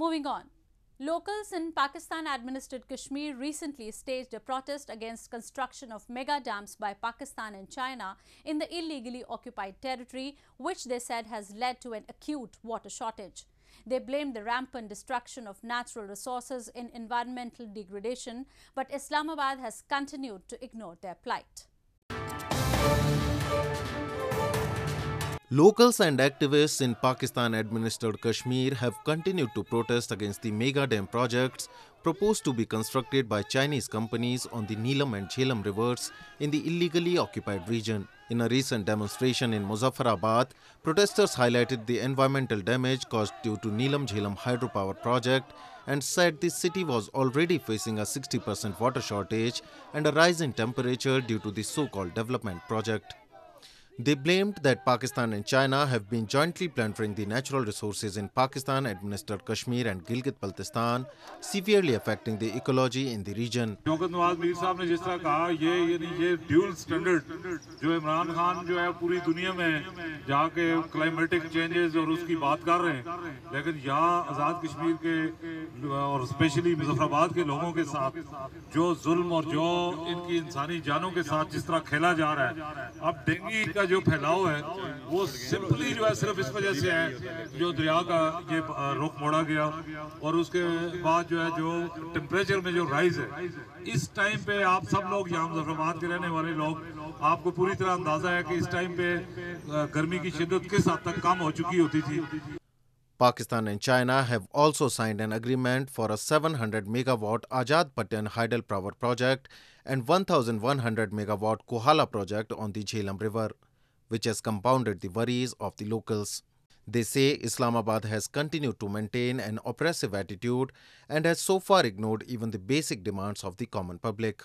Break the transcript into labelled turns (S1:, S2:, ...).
S1: Moving on. Locals in Pakistan-administered Kashmir recently staged a protest against construction of mega dams by Pakistan and China in the illegally occupied territory, which they said has led to an acute water shortage. They blamed the rampant destruction of natural resources in environmental degradation, but Islamabad has continued to ignore their plight.
S2: Locals and activists in Pakistan administered Kashmir have continued to protest against the mega dam projects proposed to be constructed by Chinese companies on the Neelam and Jhelum rivers in the illegally occupied region. In a recent demonstration in Muzaffarabad, protesters highlighted the environmental damage caused due to Neelam Jhelum hydropower project and said the city was already facing a 60% water shortage and a rise in temperature due to the so called development project. They blamed that Pakistan and China have been jointly plundering the natural resources in Pakistan administered Kashmir and Gilgit Baltistan, severely affecting the ecology in the region. Shaukat
S3: Nawaz Mir साहब ने जिस तरह कहा ये यानी ये dual standard जो इमरान खान जो है पूरी दुनिया में जाके क्लाइमेटिक चेंजेस और उसकी बात कर रहे हैं लेकिन यहाँ आज़ाद कश्मीर के और स्पेशली मुजफ्फराबाद के लोगों के साथ जो जुल्म और जो इनकी इंसानी जानों के साथ जिस तरह खेला जा रहा है अब डेंगू का जो फैलाव है वो सिंपली जो है सिर्फ इस वजह से है जो दरिया का ये रुख मोड़ा गया और उसके बाद जो है जो टेम्परेचर में जो राइज है इस टाइम पे आप सब लोग यहाँ मुजफ्फरबाद के रहने वाले लोग आपको पूरी तरह अंदाजा है कि इस टाइम पे गर्मी की शिद्दत किस हद तक कम हो चुकी होती थी
S2: Pakistan and China have also signed an agreement for a 700 megawatt Ajad Patan hydel power project and 1100 megawatt Kohala project on the Jhelum River. which has compounded the worries of the locals. They say Islamabad has continued to maintain an oppressive attitude and has so far ignored even the basic demands of the common public.